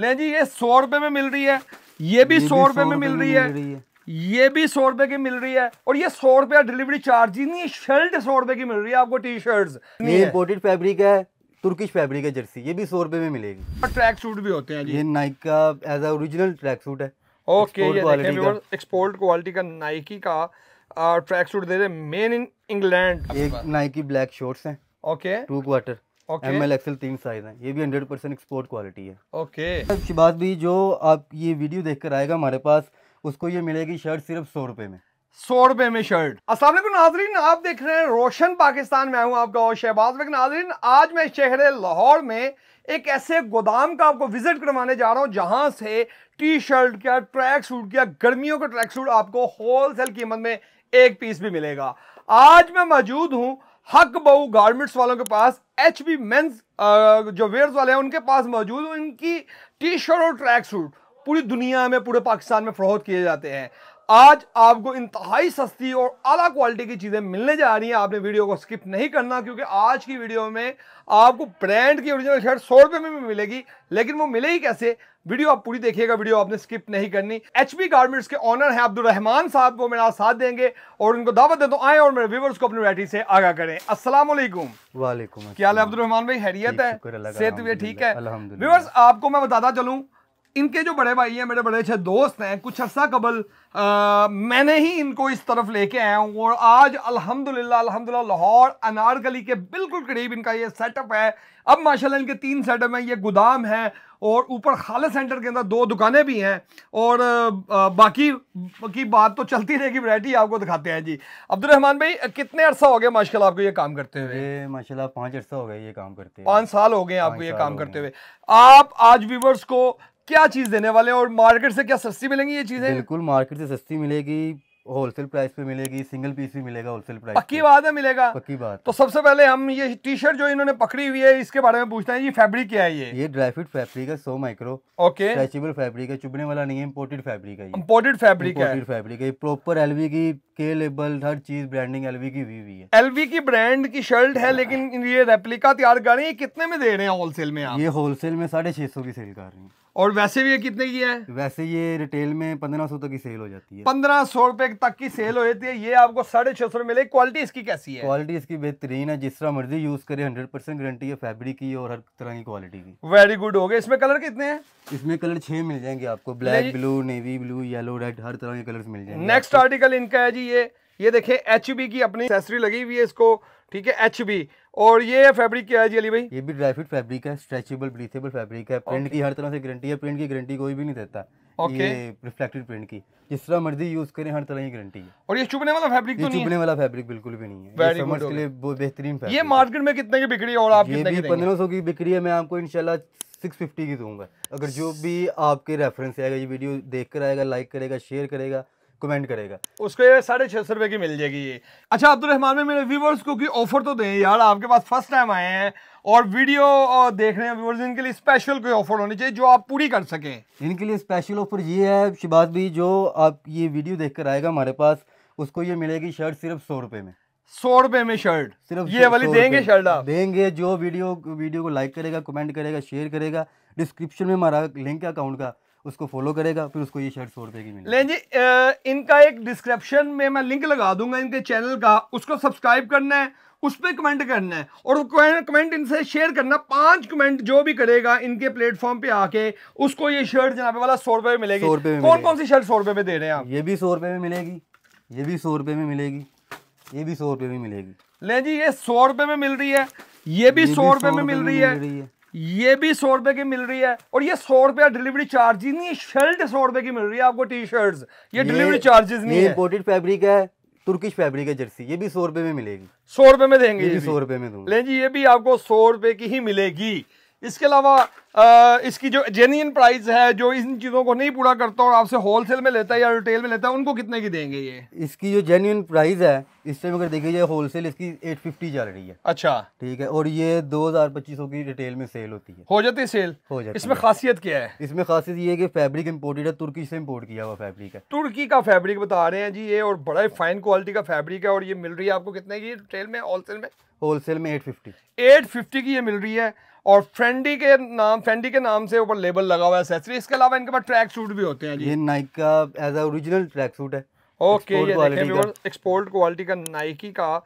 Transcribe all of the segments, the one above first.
ले जी ये सौ रुपए में मिल रही है ये भी सौ रुपए में मिल रही है ये भी सौ रुपए की मिल रही है और ये सौ रुपया डिलीवरी चार्ज ही नहीं शर्ट सौ रुपए की मिल रही है आपको टी शर्ट इम्पोर्टेड फैब्रिक है तुर्किश फैब्रिक है जर्सी ये भी सौ रुपए में मिलेगी और ट्रैक सूट भी होते हैं ये नाइक का एज ओरिजिनल ट्रैक सूट है ओके एक्सपोर्ट क्वालिटी का नाइकी का ट्रैक सूट uh, दे रहे मेन इन इंग्लैंड एक नाइकी ब्लैक शॉर्ट्स हैं okay two quarter M L XL तीन साइज है ये भी हंड्रेड परसेंट एक्सपोर्ट क्वालिटी है ओके अच्छी बात भी जो आप ये वीडियो देखकर आएगा हमारे पास उसको ये मिलेगी शर्ट सिर्फ सौ रुपए में सौ रुपए में शर्ट असल नाजरीन आप देख रहे हैं रोशन पाकिस्तान में हूँ आपका और शहबाज बेग नाजरीन आज मैं शहर लाहौर में एक ऐसे गोदाम का आपको विजिट करवाने जा रहा हूँ जहाँ से टी शर्ट क्या ट्रैक सूट क्या गर्मियों का ट्रैक सूट आपको होल सेल कीमत में एक पीस भी मिलेगा आज मैं मौजूद हूँ हक बहू गारमेंट्स वालों के पास एच बी मेन्स जो वेयर्स वाले हैं उनके पास मौजूद उनकी टी शर्ट और ट्रैक सूट पूरी दुनिया में पूरे पाकिस्तान में फ़रोहत किए जाते हैं आज आपको इंतहाई सस्ती और अला क्वालिटी की चीज़ें मिलने जा रही हैं आपने वीडियो को स्किप नहीं करना क्योंकि आज की वीडियो में आपको ब्रांड की ओरिजिनल शर्ट सौ रुपये में भी मिलेगी लेकिन वो मिलेगी कैसे वीडियो आप पूरी देखिएगा वीडियो आपने स्किप नहीं करनी एच पी गारमेंट्स के ऑनर हैं अब्दुल रहमान साहब वो मेरा साथ देंगे और उनको दावत दे तो आए और मेरे व्यूवर्स को अपनी वैटी से आगा करें असलम वालेकुम क्या हाल है अब्दुल रहमान भाई हैरियत है सेहत भी ठीक है व्यूवर्स आपको मैं बताता चलूँ इनके जो बड़े भाई हैं मेरे बड़े अच्छे दोस्त हैं कुछ अर्सा कबल आ, मैंने ही इनको इस तरफ लेके आया हूँ और आज अल्हम्दुलिल्लाह अल्हम्दुलिल्लाह लाहौर अनारकली के बिल्कुल करीब इनका ये सेटअप है अब माशाल्लाह इनके तीन सेटअप हैं ये गोदाम है और ऊपर खाले सेंटर के अंदर दो दुकानें भी हैं और बाकी की बात तो चलती रहेगी वैरायटी आपको दिखाते हैं जी अब्दुलरहमान भाई कितने अर्सा हो गया माशाल्लाह आपको ये काम करते हुए माशाल्लाह पाँच अर्सा हो गया ये काम करते हुए पाँच साल हो गए आपको ये काम करते हुए आप आज व्यूवर्स को क्या चीज देने वाले हैं और मार्केट से क्या सस्ती मिलेंगी ये चीजें बिल्कुल मार्केट से सस्ती मिलेगी होलसेल प्राइस पे मिलेगी सिंगल पीस भी मिलेगा होलसेल प्राइस पक्की बात है मिलेगा पक्की बात तो सबसे पहले हम ये टी शर्ट जो इन्होंने पकड़ी हुई है इसके बारे में पूछते हैं ये फैब्रिक क्या है ये ये ड्राई फिट फैब्रिक है so micro okay stretchable fabric है चुभने वाला नहीं है इम्पोर्टेड फैब्रिक है इम्पोर्टेड फैब्रिक है फैब्रिक है प्रॉपर एलवी की के लेबल हर चीज ब्रांडिंग एलवी की हुई हुई है एलवी की ब्रांड की शर्ट है लेकिन ये रेप्लिका तैयार कर रही है कितने में दे रहे हैं होलसेल में ये होलसेल में साढ़े छह सौ की सेल कर रही है और वैसे भी ये कितने की है वैसे ये रिटेल में पंद्रह सौ तक की सेल हो जाती है पंद्रह सौ रुपए तक की सेल हो जाती है ये आपको साढ़े छह सौ रुपए मिले क्वालिटी इसकी कैसी है क्वालिटी इसकी बेहतरीन है जिस तरह मर्जी यूज करे हंड्रेड परसेंट गारंटी है फैब्रिक की और हर तरह की क्वालिटी की वेरी गुड हो गए इसमें कलर कितने हैं इसमें कलर छह मिल जाएंगे आपको black blue navy blue yellow red हर तरह के कलर मिल जाएंगे नेक्स्ट आर्टिकल इनका है जी ये ये देखें एच की अपनी एक्सेसरी लगी हुई है इसको ठीक है एच और ये फैब्रिक क्या है जी अली भाई ये भी ड्राई फिट फैब्रिक है स्ट्रेचेबल ब्रीथेबल फैब्रिक है प्रिंट okay. की हर तरह से गारंटी है प्रिंट की गारंटी कोई भी नहीं देता okay. ये रिफ्लेक्टेड प्रिंट की जिस तरह मर्जी यूज करें हर तरह की गारंटी है और ये चुपने वाला फैब्रिक तो नहीं चुपने वाला फैब्रिक बिल्कुल भी नहीं है समर्स के लिए बेहतरीन ये मार्केट में कितने की बिक्री है और आप कितने की पंद्रह सौ की बिक्री है मैं आपको इनशाला सिक्स फिफ्टी की दूंगा अगर जो भी आपके रेफरेंस आएगा ये वीडियो देख कर आएगा लाइक करेगा शेयर करेगा कमेंट करेगा उसको ये साढ़े छः सौ रुपये की मिल जाएगी ये अच्छा अब्दुल रहमान में मेरे व्यूवर्स को कि ऑफर तो दें यार आपके पास फर्स्ट टाइम आए हैं और वीडियो देख रहे हैं व्यूवर्स इनके लिए स्पेशल कोई ऑफर होनी चाहिए जो आप पूरी कर सकें इनके लिए स्पेशल ऑफर ये है शिबाज भी जो आप ये वीडियो देख आएगा हमारे पास उसको ये मिलेगी शर्ट सिर्फ सौ रुपये में सौ रुपए में शर्ट सिर्फ ये वाली देंगे शर्ट आप देंगे जो वीडियो वीडियो को लाइक करेगा कमेंट करेगा शेयर करेगा डिस्क्रिप्शन में हमारा लिंक है अकाउंट का उसको फॉलो करेगा फिर उसको ये शर्ट सौ रुपये की मिलेगी जी इनका एक डिस्क्रिप्शन में मैं लिंक लगा दूंगा इनके चैनल का उसको सब्सक्राइब करना है उस पर कमेंट करना है और कमेंट इनसे शेयर करना पांच कमेंट जो भी करेगा इनके प्लेटफॉर्म पे आके उसको ये शर्ट जनाबे वाला सौ रुपए में मिलेगी सौ रुपये में कौन कौन सी शर्ट सौ रुपए में दे रहे हैं आप ये भी सौ रुपये में मिलेगी ये भी सौ रुपये में मिलेगी ये भी सौ रुपये में मिलेगी ले जी ये सौ रुपये में मिल रही है ये भी सौ रुपए में मिल रही है ये भी सौ रुपए की मिल रही है और ये सौ रुपया डिलीवरी चार्ज ही नहीं शर्ट सौ रुपए की मिल रही है आपको टी शर्ट ये, डिलीवरी चार्जेस नहीं इम्पोर्टेड फेब्रिक है तुर्किश फैब्रिक है जर्सी ये भी सौ रुपए में मिलेगी सौ रुपए में देंगे ये भी सौ रुपए में दूंगा ले जी ये भी आपको सौ रुपए की ही मिलेगी इसके अलावा इसकी जो जेन्यन प्राइस है जो इन चीज़ों को नहीं पूरा करता और आपसे होलसेल में लेता है या रिटेल में लेता है उनको कितने की देंगे ये इसकी जो जेन्यन प्राइस है इस टाइम अगर देखिए जाए सेल इसकी 850 चल रही है अच्छा ठीक है और ये दो हज़ार सौ की रिटेल में सेल होती है हो जाती है सेल हो जाती इसमें खासियत क्या है इसमें खासियत ये है कि फैब्रिक इम्पोर्टेड है तुर्की से इम्पोर्ट किया हुआ फैब्रिक है तुर्की का फैब्रिक बता रहे हैं जी ये और बड़ा ही फाइन क्वालिटी का फैब्रिक है और ये मिल रही है आपको कितने की रिटेल में होल में होलसेल में एट फिफ्टी की ये मिल रही है और फ्रेंडी के नाम फ्रेंडी के नाम से ऊपर लेबल लगा हुआ है इसके अलावा इनके पास ट्रैक सूट भी होते हैं जी ये नाइक का एज ओरिजिनल ट्रैक सूट है ओके एक्सपोर्ट क्वालिटी का नाइकी का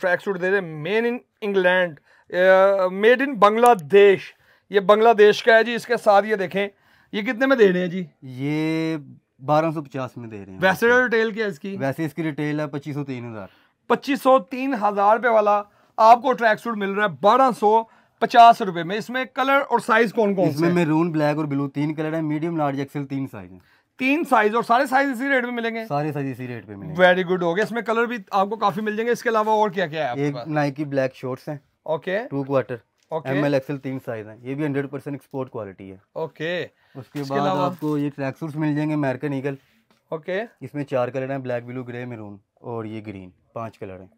ट्रैक सूट दे रहे made in England made in Bangladesh ये बांग्लादेश का है जी इसके साथ ये देखें ये कितने में दे रहे हैं जी ये 1250 में दे रहे हैं वैसे रिटेल तो क्या इसकी वैसे इसकी रिटेल है पच्चीस सौ तीन हजार पच्चीस सौ तीन हजार रुपये वाला आपको ट्रैक सूट मिल रहा है बारह सौ पचास रुपए में इसमें कलर और साइज कौन कौन इसमें मेरून ब्लैक और ब्लू तीन कलर है मीडियम लार्ज एक्सेल तीन साइज है तीन साइज और सारे साइज इसी रेट में मिलेंगे सारे साइज इसी रेट पे मिलेंगे वेरी गुड हो गया इसमें कलर भी आपको काफी मिल जाएंगे इसके अलावा और क्या क्या है एक नाइकी ब्लैक शॉर्ट्स हैं okay two quarter M L तीन साइज है ये भी हंड्रेड परसेंट एक्सपोर्ट क्वालिटी है ओके उसके बाद आपको ये ट्रैक सूट मिल जाएंगे अमेरिकन ईगल ओके इसमें चार कलर है ब्लैक ब्लू ग्रे मेरून और ये ग्रीन पांच कलर है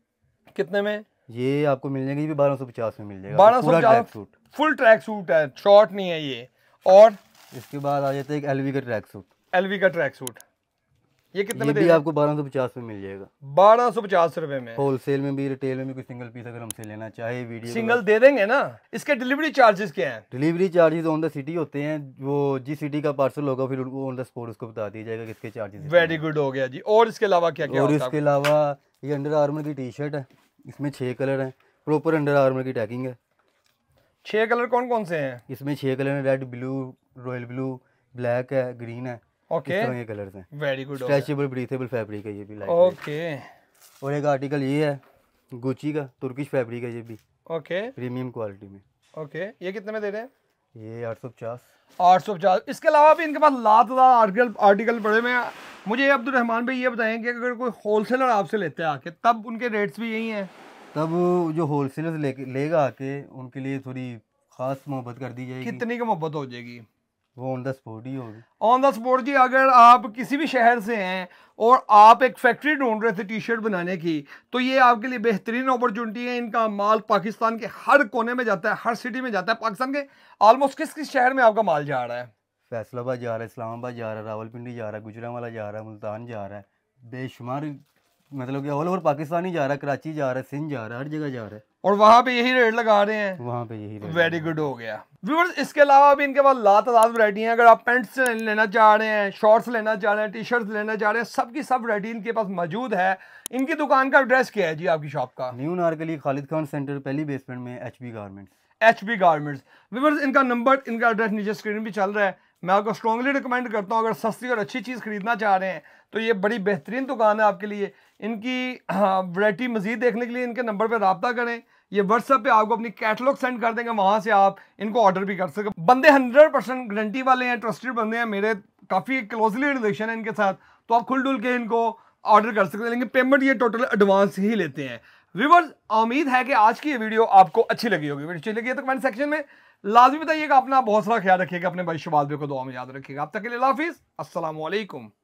कितने में ये आपको मिल जाएगी भी बारह सौ पचास में मिल जाएगा तो बारह सौ track suit full track suit है शॉर्ट नहीं है ये और इसके बाद आ जाता है एक एलवी का ट्रैक सूट एलवी का ट्रैक सूट ये कितने ये में भी आपको बारह सौ पचास में मिल जाएगा बारह सौ पचास रुपए में होलसेल में भी रिटेल में भी कोई सिंगल पीस अगर हमसे लेना चाहे वीडियो सिंगल दे देंगे ना इसके डिलीवरी चार्जेस क्या हैं delivery charges on the city होते हैं वो जिस सिटी का पार्सल होगा फिर ऑन द स्पॉट उसको बता दिया जाएगा किसके चार्जेस वेरी गुड हो गया जी और इसके अलावा क्या क्या और इसके अलावा ये अंडर आर्मर की टी शर्ट है इसमें छः कलर हैं प्रॉपर अंडर आर्मर की टैकिंग है छः कलर कौन कौन से हैं इसमें छः कलर हैं red blue royal blue black है ग्रीन है ओके okay. ये कलर्स हैं very good stretchable breathable fabric है ये भी लाइट ओके okay. और एक आर्टिकल ये है गुची का तुर्किश फैब्रिक है ये भी ओके प्रीमियम क्वालिटी में ओके ये कितने में दे रहे हैं ये आठ सौ पचास आठ सौ पचास इसके अलावा भी इनके पास लात आर्टिकल आर्टिकल पड़े हुए हैं मुझे अब्दुलरहमान भाई ये बताएं कि अगर कोई होलसेलर आपसे लेते हैं आके तब उनके रेट्स भी यही हैं तब जो होल सेलर ले, लेगा आके उनके लिए थोड़ी ख़ास मोहब्बत कर दी जाएगी कितनी की मोहब्बत हो जाएगी वो ऑन द स्पॉट ही होगी ऑन द स्पॉट जी अगर आप किसी भी शहर से हैं और आप एक फैक्ट्री ढूंढ रहे थे टी शर्ट बनाने की तो ये आपके लिए बेहतरीन अपॉर्चुनिटी है इनका माल पाकिस्तान के हर कोने में जाता है हर सिटी में जाता है पाकिस्तान के ऑलमोस्ट किस किस शहर में आपका माल जा रहा है फैसलाबाद जा रहा है इस्लामाबाद जा रहा है रावलपिंडी जा रहा है गुजरावाला जा रहा है मुल्तान जा रहा है बेशुमार मतलब कि ऑल ओवर पाकिस्तान ही जा रहा है कराची जा रहा है सिंध जा रहा है हर जगह जा रहा है और वहाँ पे यही रेट लगा रहे हैं वहाँ पे यही वेरी गुड हो गया व्यूवर्स इसके अलावा भी इनके पास तदाद वरायटी हैं अगर आप पेंट्स लेना चाह रहे हैं शॉर्ट्स लेना चाह रहे हैं टी शर्ट्स लेना चाह रहे हैं सब सब वरायटी इनके पास मौजूद है इनकी दुकान का एड्रेस क्या है जी आपकी शॉप का न्यू नारकली खालिद खान सेंटर पहली बेसमेंट में H P garments H P garments viewers इनका नंबर इनका एड्रेस नीचे स्क्रीन भी चल रहा है मैं आपको स्ट्रॉगली रिकमेंड करता हूँ अगर सस्ती और अच्छी चीज़ ख़रीदना चाह रहे हैं तो ये बड़ी बेहतरीन दुकान है आपके लिए इनकी वैरायटी हाँ, मज़ीद देखने के लिए इनके नंबर पर रबता करें ये व्हाट्सअप पे आपको अपनी कैटलॉग सेंड कर देंगे वहाँ से आप इनको ऑर्डर भी कर सकें बंदे हंड्रेड परसेंट गारंटी वाले हैं ट्रस्टेड बंदे हैं मेरे काफ़ी क्लोजली रिलेशन है इनके साथ तो आप खुल डुल के इनको ऑर्डर कर सकते हैं लेकिन पेमेंट ये टोटल एडवांस ही लेते हैं व्यूवर्स उम्मीद है कि आज की ये वीडियो आपको अच्छी लगी होगी वीडियो अच्छी लगी है तो कमेंट सेक्शन में लाजमी बताइएगा अपना बहुत सारा ख्याल रखिएगा अपने भाई शबाजबे को दुआ में याद रखिएगा अब तक के लिए हाफिज़ असल